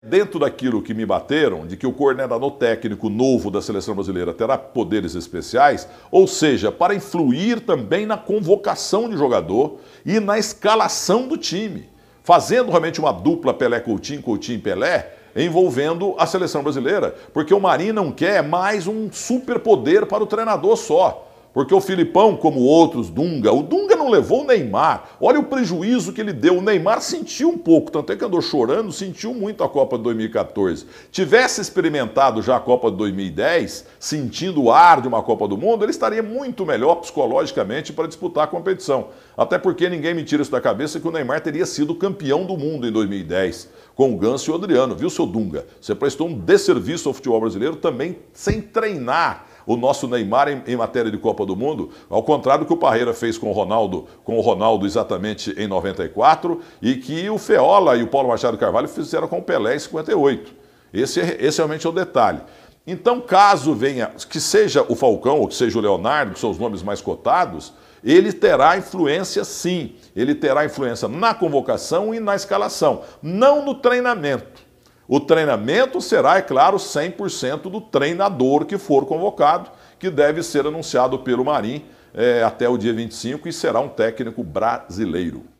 Dentro daquilo que me bateram, de que o coordenador técnico novo da seleção brasileira terá poderes especiais, ou seja, para influir também na convocação de jogador e na escalação do time, fazendo realmente uma dupla Pelé-Coutinho, Coutinho-Pelé, envolvendo a seleção brasileira, porque o Marinho não quer mais um superpoder para o treinador só. Porque o Filipão, como outros, Dunga, o Dunga levou o Neymar. Olha o prejuízo que ele deu. O Neymar sentiu um pouco, tanto é que andou chorando, sentiu muito a Copa de 2014. Tivesse experimentado já a Copa de 2010, sentindo o ar de uma Copa do Mundo, ele estaria muito melhor psicologicamente para disputar a competição. Até porque ninguém me tira isso da cabeça que o Neymar teria sido campeão do mundo em 2010, com o Ganso e o Adriano, viu, seu Dunga? Você prestou um desserviço ao futebol brasileiro também sem treinar o nosso Neymar em, em, matéria de Copa do Mundo, ao contrário do que o Parreira fez com o Ronaldo, com o Ronaldo exatamente em 94, e que o Feola e o Paulo Machado Carvalho fizeram com o Pelé em 58. Esse, é, esse realmente é o detalhe. Então, caso venha, que seja o Falcão ou que seja o Leonardo, que são os nomes mais cotados, ele terá influência sim. Ele terá influência na convocação e na escalação, não no treinamento. O treinamento será, é claro, 100% do treinador que for convocado, que deve ser anunciado pelo Marim é, até o dia 25 e será um técnico brasileiro.